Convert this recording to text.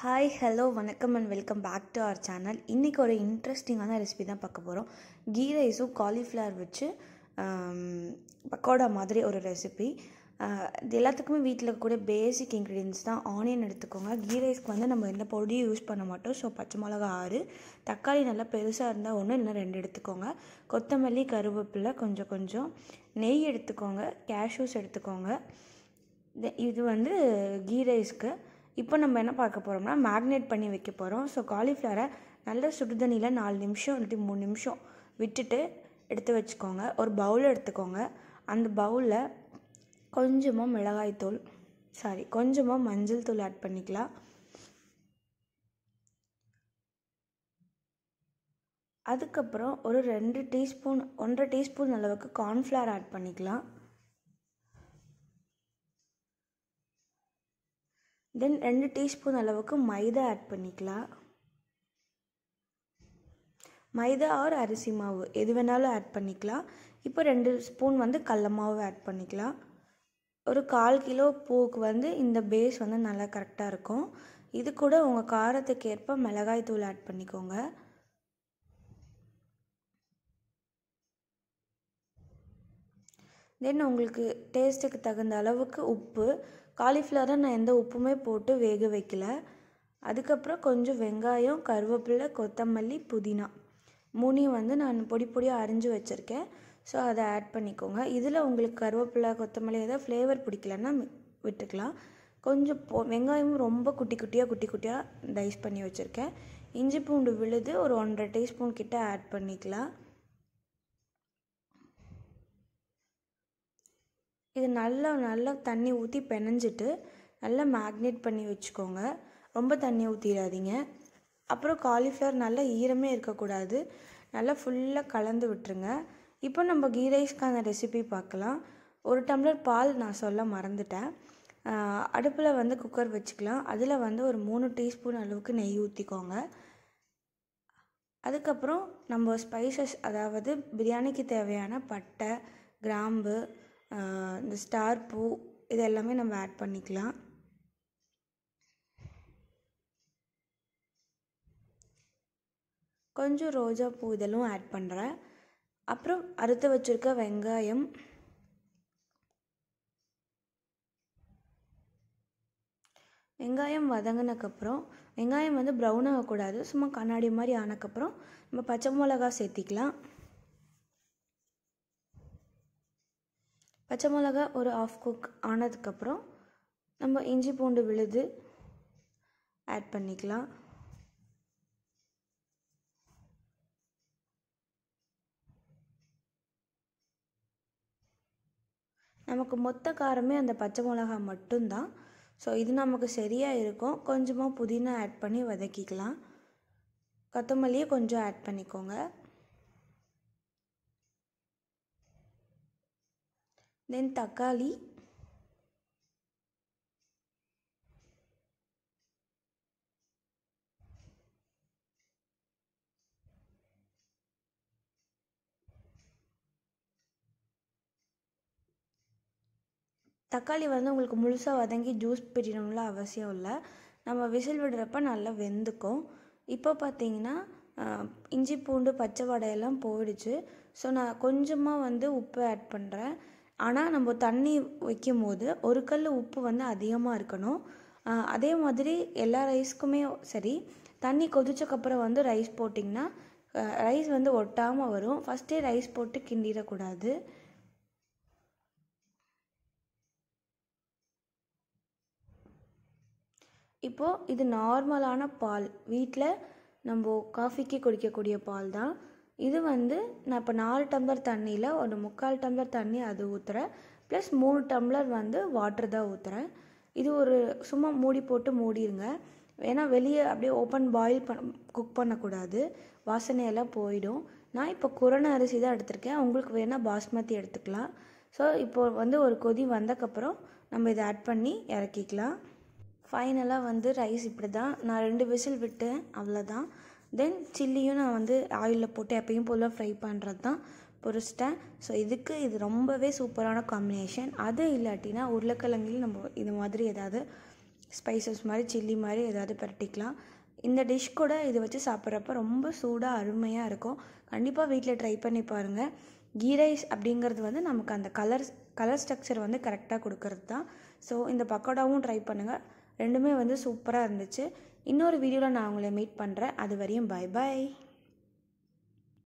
hi hello வணக்கம் and welcome back to our channel இன்றைக்கி ஒரு இன்ட்ரெஸ்டிங்கான ரெசிபி தான் பார்க்க போகிறோம் கீ ரைஸும் காலிஃப்ளவர் வச்சு பக்கோடா மாதிரி ஒரு ரெசிபி இது எல்லாத்துக்குமே வீட்டில் கூட பேசிக் இன்க்ரீடியன்ஸ் தான் ஆனியன் எடுத்துக்கோங்க கீ ரைஸ்க்கு வந்து நம்ம எந்த பொடியும் யூஸ் பண்ண மாட்டோம் ஸோ பச்சை மிளகா ஆறு தக்காளி நல்லா பெருசாக இருந்தால் ஒன்று இல்லை ரெண்டு எடுத்துக்கோங்க கொத்தமல்லி கருவேப்பிலை கொஞ்சம் கொஞ்சம் நெய் எடுத்துக்கோங்க கேஷ்யூஸ் எடுத்துக்கோங்க இது வந்து கீ ரைஸ்க்கு இப்போ நம்ம என்ன பார்க்க போகிறோம்னா மேக்னேட் பண்ணி வைக்க போகிறோம் ஸோ காலிஃப்ளவரை நல்ல சுடுதண்ணியில் நாலு நிமிஷம் இல்லாட்டி மூணு நிமிஷம் விட்டுட்டு எடுத்து வச்சுக்கோங்க ஒரு பவுல் எடுத்துக்கோங்க அந்த பவுலில் கொஞ்சமாக மிளகாய்த்தூள் சாரி கொஞ்சமாக மஞ்சள் தூள் ஆட் பண்ணிக்கலாம் அதுக்கப்புறம் ஒரு ரெண்டு டீஸ்பூன் ஒன்றரை டீஸ்பூன் அளவுக்கு கார்ன்ஃப்ளவர் ஆட் பண்ணிக்கலாம் தென் ரெண்டு டீஸ்பூன் அளவுக்கு மைதா ஆட் பண்ணிக்கலாம் மைதா ஆர் அரிசி மாவு எது வேணாலும் ஆட் பண்ணிக்கலாம் இப்போ ரெண்டு ஸ்பூன் வந்து கடல மாவு ஆட் பண்ணிக்கலாம் ஒரு கால் கிலோ பூவுக்கு வந்து இந்த பேஸ் வந்து நல்லா கரெக்டாக இருக்கும் இது கூட உங்கள் காரத்துக்கு ஏற்ப மிளகாய் தூள் ஆட் பண்ணிக்கோங்க தென் உங்களுக்கு டேஸ்ட்டுக்கு தகுந்த அளவுக்கு உப்பு காலிஃப்ளவரை நான் எந்த உப்புமே போட்டு வேக வைக்கல அதுக்கப்புறம் கொஞ்சம் வெங்காயம் கருவேப்பிலை கொத்தமல்லி புதினா மூணையும் வந்து நான் பொடி பொடியாக அரிஞ்சு வச்சுருக்கேன் ஸோ அதை ஆட் பண்ணிக்கோங்க இதில் உங்களுக்கு கருவேப்பிலை கொத்தமல்லி எதாவது ஃப்ளேவர் பிடிக்கலன்னா விட்டுக்கலாம் கொஞ்சம் பொ வெங்காயமும் ரொம்ப குட்டி குட்டியாக குட்டி குட்டியாக டைஸ் பண்ணி வச்சுருக்கேன் இஞ்சி பூண்டு விழுது ஒரு ஒன்றரை டீஸ்பூன் கிட்டே ஆட் பண்ணிக்கலாம் இது நல்லா நல்லா தண்ணி ஊற்றி பெனஞ்சிட்டு நல்லா மேக்னேட் பண்ணி வச்சுக்கோங்க ரொம்ப தண்ணி ஊற்றிடாதீங்க அப்புறம் காலிஃப்ளவர் நல்லா ஈரமே இருக்கக்கூடாது நல்லா ஃபுல்லாக கலந்து விட்டுருங்க இப்போ நம்ம கீ ரைஸ்க்கான ரெசிபி பார்க்கலாம் ஒரு டம்ளர் பால் நான் சொல்ல மறந்துட்டேன் அடுப்பில் வந்து குக்கர் வச்சுக்கலாம் அதில் வந்து ஒரு மூணு டீஸ்பூன் அளவுக்கு நெய் ஊற்றிக்கோங்க அதுக்கப்புறம் நம்ம ஸ்பைசஸ் அதாவது பிரியாணிக்கு தேவையான பட்டை கிராம்பு இந்த ஸ்டார் பூ இது எல்லாமே நம்ம ஆட் பண்ணிக்கலாம் கொஞ்சம் ரோஜா பூ இதெல்லாம் ஆட் பண்ணுறேன் அப்புறம் அறுத்து வச்சுருக்க வெங்காயம் வெங்காயம் வதங்கினக்கப்புறம் வெங்காயம் வந்து ப்ரௌன் ஆகக்கூடாது சும்மா கண்ணாடி மாதிரி ஆனக்கப்புறம் நம்ம பச்சை மிளகா சேர்த்திக்கலாம் பச்சை மிளகா ஒரு ஆஃப் குக் ஆனதுக்கப்புறம் நம்ம இஞ்சி பூண்டு விழுது ஆட் பண்ணிக்கலாம் நமக்கு மொத்த காரமே அந்த பச்சை மிளகா மட்டும்தான் ஸோ இது நமக்கு சரியாக இருக்கும் கொஞ்சமாக புதினா ஆட் பண்ணி வதக்கிக்கலாம் கொத்தமல்லியை கொஞ்சம் ஆட் பண்ணிக்கோங்க தென் தக்காளி தக்காளி வந்து உங்களுக்கு முழுசாக வதங்கி ஜூஸ் பிரியணும்ல அவசியம் இல்லை நம்ம விசில் விடுறப்ப நல்லா வெந்துக்கும் இப்போ பார்த்தீங்கன்னா இஞ்சி பூண்டு பச்சை வடையெல்லாம் போயிடுச்சு ஸோ நான் கொஞ்சமாக வந்து உப்பு ஆட் பண்ணுறேன் ஆனால் நம்ம தண்ணி வைக்கும் போது ஒரு கல் உப்பு வந்து அதிகமாக இருக்கணும் அதே மாதிரி எல்லா ரைஸ்க்குமே சரி தண்ணி கொதிச்சக்கப்புறம் வந்து ரைஸ் போட்டிங்கன்னா ரைஸ் வந்து ஒட்டாமல் வரும் ஃபஸ்ட்டே ரைஸ் போட்டு கிண்டிடக்கூடாது இப்போது இது நார்மலான பால் வீட்டில் நம்ம காஃபிக்கு குடிக்கக்கூடிய பால் தான் இது வந்து நான் இப்போ நாலு டம்ளர் தண்ணியில் ஒரு முக்கால் டம்ளர் தண்ணி அது ஊற்றுறேன் ப்ளஸ் மூணு டம்ளர் வந்து வாட்டர் தான் ஊற்றுறேன் இது ஒரு சும்மா மூடி போட்டு மூடிடுங்க ஏன்னா வெளியே அப்படியே ஓப்பன் பாயில் பண்ண குக் பண்ணக்கூடாது வாசனையெல்லாம் போயிடும் நான் இப்போ குரண அரிசி தான் எடுத்திருக்கேன் உங்களுக்கு வேணால் பாஸ்மதி எடுத்துக்கலாம் ஸோ இப்போது வந்து ஒரு கொதி வந்தக்கப்புறம் நம்ம இதை ஆட் பண்ணி இறக்கிக்கலாம் ஃபைனலாக வந்து ரைஸ் இப்படி தான் நான் ரெண்டு விசில் விட்டேன் அவ்வளோதான் தென் சில்லியும் நான் வந்து ஆயிலில் போட்டு எப்பயும் போல் ஃப்ரை பண்ணுறது தான் பொரிச்சிட்டேன் ஸோ இதுக்கு இது ரொம்பவே சூப்பரான காம்பினேஷன் அது இல்லாட்டினா உருளைக்கிழங்குலையும் நம்ம இது மாதிரி ஏதாவது ஸ்பைசஸ் மாதிரி சில்லி மாதிரி ஏதாவது பரட்டிக்கலாம் இந்த டிஷ் கூட இது வச்சு சாப்பிட்றப்ப ரொம்ப சூடாக அருமையாக இருக்கும் கண்டிப்பாக வீட்டில் ட்ரை பண்ணி பாருங்கள் கீ ரைஸ் அப்படிங்கிறது வந்து நமக்கு அந்த கலர் கலர் ஸ்ட்ரக்சர் வந்து கரெக்டாக கொடுக்கறது தான் ஸோ இந்த பக்கோடாவும் ட்ரை பண்ணுங்கள் ரெண்டுமே வந்து சூப்பராக இருந்துச்சு இன்னொரு வீடியோவில் நான் உங்களை மீட் பண்ணுறேன் அது வரையும் பாய் பாய்